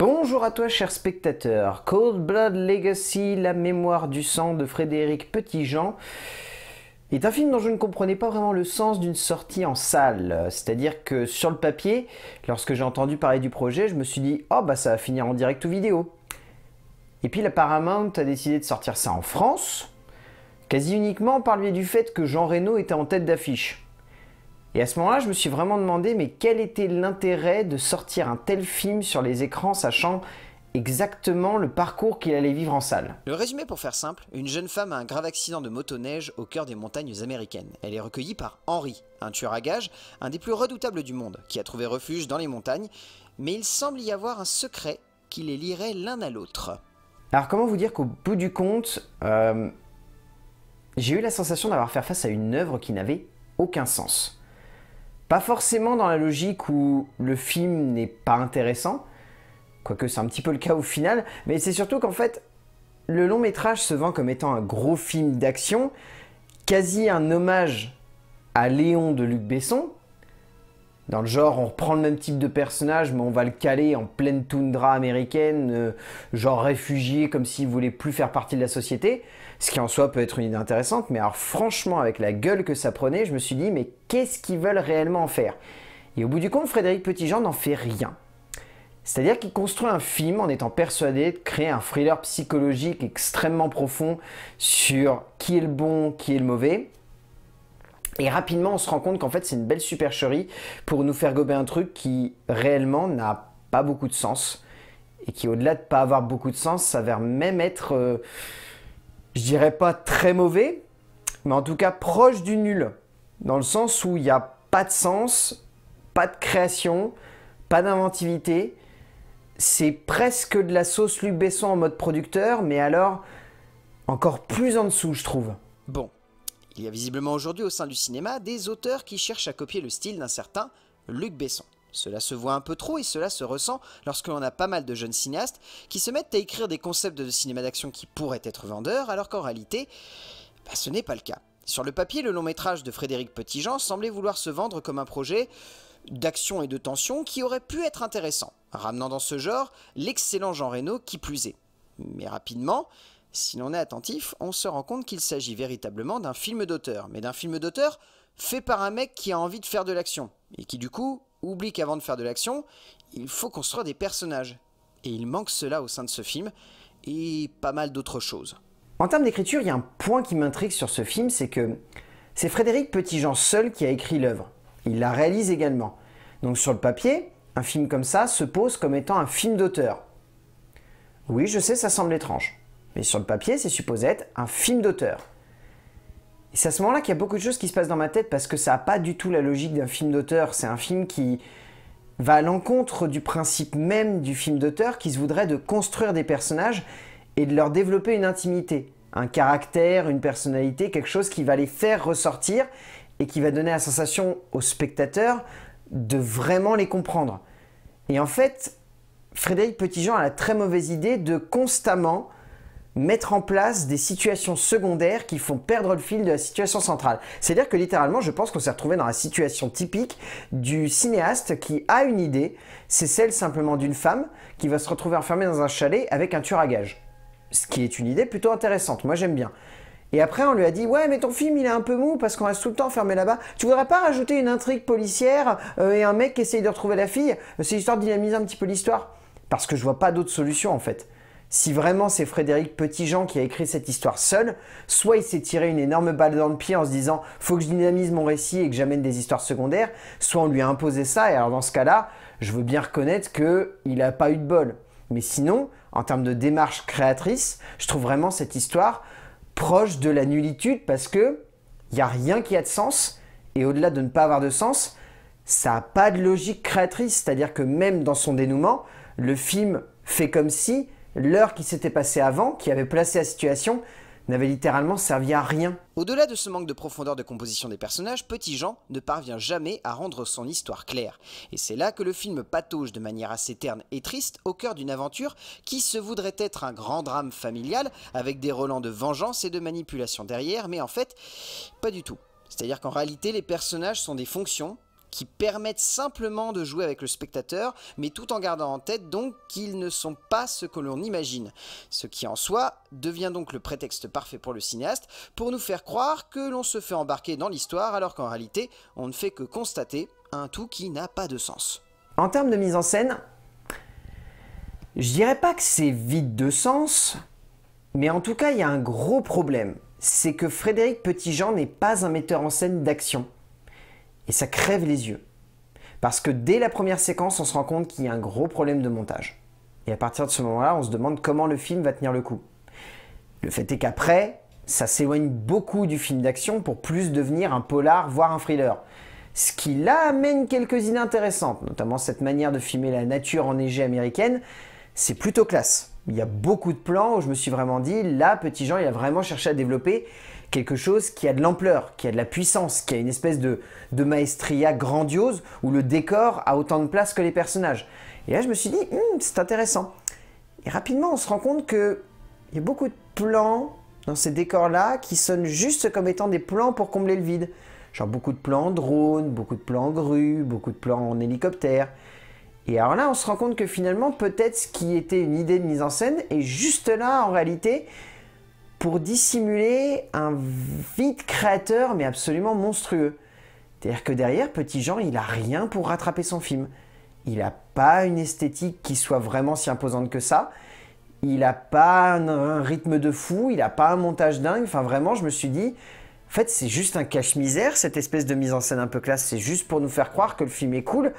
Bonjour à toi cher spectateur, Cold Blood Legacy, la mémoire du sang de Frédéric Petitjean est un film dont je ne comprenais pas vraiment le sens d'une sortie en salle. C'est-à-dire que sur le papier, lorsque j'ai entendu parler du projet, je me suis dit « Oh bah ça va finir en direct ou vidéo ». Et puis la Paramount a décidé de sortir ça en France, quasi uniquement par le du fait que Jean Reno était en tête d'affiche. Et à ce moment-là, je me suis vraiment demandé, mais quel était l'intérêt de sortir un tel film sur les écrans, sachant exactement le parcours qu'il allait vivre en salle. Le résumé pour faire simple, une jeune femme a un grave accident de motoneige au cœur des montagnes américaines. Elle est recueillie par Henry, un tueur à gages, un des plus redoutables du monde, qui a trouvé refuge dans les montagnes, mais il semble y avoir un secret qui les lirait l'un à l'autre. Alors comment vous dire qu'au bout du compte, euh, j'ai eu la sensation d'avoir fait face à une œuvre qui n'avait aucun sens. Pas forcément dans la logique où le film n'est pas intéressant, quoique c'est un petit peu le cas au final, mais c'est surtout qu'en fait, le long métrage se vend comme étant un gros film d'action, quasi un hommage à Léon de Luc Besson, dans le genre, on reprend le même type de personnage, mais on va le caler en pleine toundra américaine, euh, genre réfugié, comme s'il voulait plus faire partie de la société. Ce qui en soi peut être une idée intéressante, mais alors franchement, avec la gueule que ça prenait, je me suis dit, mais qu'est-ce qu'ils veulent réellement en faire Et au bout du compte, Frédéric Petitjean n'en fait rien. C'est-à-dire qu'il construit un film en étant persuadé de créer un thriller psychologique extrêmement profond sur qui est le bon, qui est le mauvais, et rapidement, on se rend compte qu'en fait, c'est une belle supercherie pour nous faire gober un truc qui réellement n'a pas beaucoup de sens. Et qui, au-delà de pas avoir beaucoup de sens, s'avère même être, euh, je dirais pas très mauvais, mais en tout cas proche du nul. Dans le sens où il n'y a pas de sens, pas de création, pas d'inventivité. C'est presque de la sauce Luc Besson en mode producteur, mais alors encore plus en dessous, je trouve. Bon, il y a visiblement aujourd'hui au sein du cinéma des auteurs qui cherchent à copier le style d'un certain Luc Besson. Cela se voit un peu trop et cela se ressent lorsque l'on a pas mal de jeunes cinéastes qui se mettent à écrire des concepts de cinéma d'action qui pourraient être vendeurs, alors qu'en réalité, bah, ce n'est pas le cas. Sur le papier, le long métrage de Frédéric Petitjean semblait vouloir se vendre comme un projet d'action et de tension qui aurait pu être intéressant, ramenant dans ce genre l'excellent Jean Reno qui plus est. Mais rapidement, si l'on est attentif, on se rend compte qu'il s'agit véritablement d'un film d'auteur, mais d'un film d'auteur fait par un mec qui a envie de faire de l'action, et qui du coup oublie qu'avant de faire de l'action, il faut construire des personnages. Et il manque cela au sein de ce film, et pas mal d'autres choses. En termes d'écriture, il y a un point qui m'intrigue sur ce film, c'est que c'est Frédéric Petitjean seul qui a écrit l'œuvre. Il la réalise également. Donc sur le papier, un film comme ça se pose comme étant un film d'auteur. Oui, je sais, ça semble étrange. Et sur le papier, c'est supposé être un film d'auteur. Et c'est à ce moment-là qu'il y a beaucoup de choses qui se passent dans ma tête parce que ça n'a pas du tout la logique d'un film d'auteur. C'est un film qui va à l'encontre du principe même du film d'auteur qui se voudrait de construire des personnages et de leur développer une intimité, un caractère, une personnalité, quelque chose qui va les faire ressortir et qui va donner la sensation au spectateur de vraiment les comprendre. Et en fait, Frédéric Petitjean a la très mauvaise idée de constamment mettre en place des situations secondaires qui font perdre le fil de la situation centrale. C'est-à-dire que littéralement, je pense qu'on s'est retrouvé dans la situation typique du cinéaste qui a une idée, c'est celle simplement d'une femme qui va se retrouver enfermée dans un chalet avec un tueur à gages. Ce qui est une idée plutôt intéressante, moi j'aime bien. Et après, on lui a dit Ouais, mais ton film il est un peu mou parce qu'on reste tout le temps fermé là-bas. Tu voudrais pas rajouter une intrigue policière euh, et un mec qui essaye de retrouver la fille C'est histoire de dynamiser un petit peu l'histoire. Parce que je vois pas d'autre solution en fait si vraiment c'est Frédéric Petitjean qui a écrit cette histoire seul, soit il s'est tiré une énorme balle dans le pied en se disant faut que je dynamise mon récit et que j'amène des histoires secondaires, soit on lui a imposé ça, et alors dans ce cas-là, je veux bien reconnaître qu'il a pas eu de bol. Mais sinon, en termes de démarche créatrice, je trouve vraiment cette histoire proche de la nullitude parce que il n'y a rien qui a de sens, et au-delà de ne pas avoir de sens, ça n'a pas de logique créatrice, c'est-à-dire que même dans son dénouement, le film fait comme si L'heure qui s'était passée avant, qui avait placé la situation, n'avait littéralement servi à rien. Au-delà de ce manque de profondeur de composition des personnages, Petit Jean ne parvient jamais à rendre son histoire claire. Et c'est là que le film patauge de manière assez terne et triste au cœur d'une aventure qui se voudrait être un grand drame familial avec des relents de vengeance et de manipulation derrière, mais en fait, pas du tout. C'est-à-dire qu'en réalité, les personnages sont des fonctions qui permettent simplement de jouer avec le spectateur, mais tout en gardant en tête donc qu'ils ne sont pas ce que l'on imagine. Ce qui en soi devient donc le prétexte parfait pour le cinéaste pour nous faire croire que l'on se fait embarquer dans l'histoire alors qu'en réalité on ne fait que constater un tout qui n'a pas de sens. En termes de mise en scène, je dirais pas que c'est vide de sens, mais en tout cas il y a un gros problème, c'est que Frédéric Petitjean n'est pas un metteur en scène d'action. Et ça crève les yeux. Parce que dès la première séquence, on se rend compte qu'il y a un gros problème de montage. Et à partir de ce moment-là, on se demande comment le film va tenir le coup. Le fait est qu'après, ça s'éloigne beaucoup du film d'action pour plus devenir un polar, voire un thriller. Ce qui là amène quelques idées intéressantes, notamment cette manière de filmer la nature enneigée américaine, c'est plutôt classe. Il y a beaucoup de plans où je me suis vraiment dit, là, petit Jean, il a vraiment cherché à développer quelque chose qui a de l'ampleur, qui a de la puissance, qui a une espèce de, maestria grandiose où le décor a autant de place que les personnages. Et là, je me suis dit, hmm, c'est intéressant. Et rapidement, on se rend compte qu'il y a beaucoup de plans dans ces décors-là qui sonnent juste comme étant des plans pour combler le vide. Genre beaucoup de plans en drone, beaucoup de plans en grue, beaucoup de plans en hélicoptère. Et alors là, on se rend compte que finalement, peut-être ce qui était une idée de mise en scène est juste là en réalité pour dissimuler un vide créateur, mais absolument monstrueux. C'est-à-dire que derrière, Petit Jean, il a rien pour rattraper son film. Il n'a pas une esthétique qui soit vraiment si imposante que ça. Il n'a pas un, rythme de fou, il n'a pas un montage dingue. Enfin, vraiment, je me suis dit, en fait, c'est juste un cache-misère, cette espèce de mise en scène un peu classe. C'est juste pour nous faire croire que le film est cool,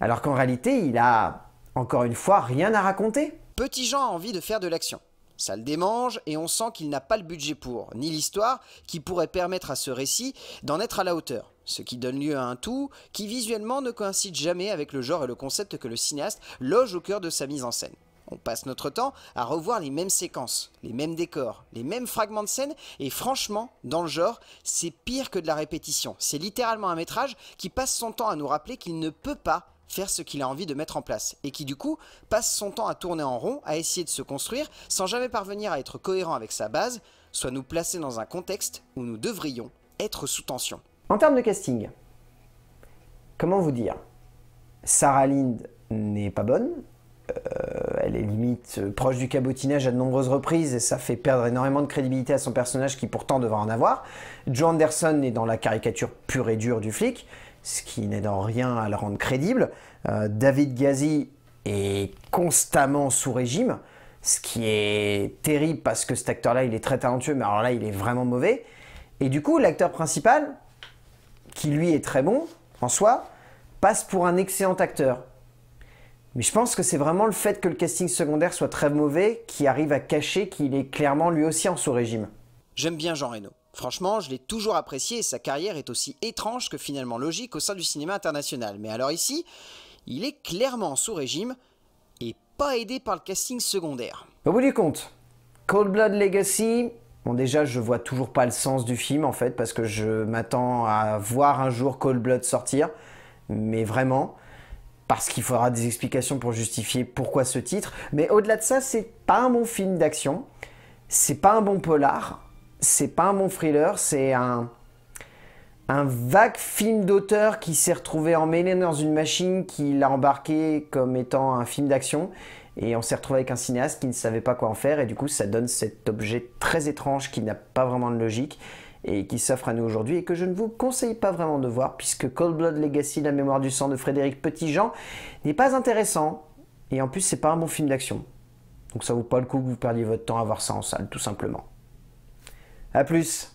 alors qu'en réalité, il a, encore une fois, rien à raconter. Petit Jean a envie de faire de l'action. Ça le démange et on sent qu'il n'a pas le budget pour, ni l'histoire qui pourrait permettre à ce récit d'en être à la hauteur, ce qui donne lieu à un tout qui visuellement ne coïncide jamais avec le genre et le concept que le cinéaste loge au cœur de sa mise en scène. On passe notre temps à revoir les mêmes séquences, les mêmes décors, les mêmes fragments de scène, et franchement, dans le genre, c'est pire que de la répétition. C'est littéralement un métrage qui passe son temps à nous rappeler qu'il ne peut pas faire ce qu'il a envie de mettre en place, et qui du coup passe son temps à tourner en rond, à essayer de se construire, sans jamais parvenir à être cohérent avec sa base, soit nous placer dans un contexte où nous devrions être sous tension. En termes de casting, comment vous dire Sarah Lind n'est pas bonne, euh, elle est limite euh, proche du cabotinage à de nombreuses reprises et ça fait perdre énormément de crédibilité à son personnage qui pourtant devrait en avoir. Joe Anderson est dans la caricature pure et dure du flic ce qui n'aide en rien à le rendre crédible. Euh, David Ghazi est constamment sous régime, ce qui est terrible parce que cet acteur-là, il est très talentueux, mais alors là, il est vraiment mauvais. Et du coup, l'acteur principal, qui lui est très bon en soi, passe pour un excellent acteur. Mais je pense que c'est vraiment le fait que le casting secondaire soit très mauvais qui arrive à cacher qu'il est clairement lui aussi en sous-régime. J'aime bien Jean Reno. Franchement, je l'ai toujours apprécié et sa carrière est aussi étrange que finalement logique au sein du cinéma international. Mais alors ici, il est clairement sous régime et pas aidé par le casting secondaire. Au bout du compte, Cold Blood Legacy, Bon, déjà, je vois toujours pas le sens du film en fait, parce que je m'attends à voir un jour Cold Blood sortir, mais vraiment, parce qu'il faudra des explications pour justifier pourquoi ce titre. Mais au-delà de ça, c'est pas un bon film d'action, c'est pas un bon polar c'est pas un bon thriller, c'est un, vague film d'auteur qui s'est retrouvé emmêlé dans une machine qui l'a embarqué comme étant un film d'action. Et on s'est retrouvé avec un cinéaste qui ne savait pas quoi en faire. Et du coup, ça donne cet objet très étrange qui n'a pas vraiment de logique et qui s'offre à nous aujourd'hui et que je ne vous conseille pas vraiment de voir puisque Cold Blood Legacy, La mémoire du sang de Frédéric Petitjean n'est pas intéressant. Et en plus, c'est pas un bon film d'action. Donc ça vaut pas le coup que vous perdiez votre temps à voir ça en salle, tout simplement. A plus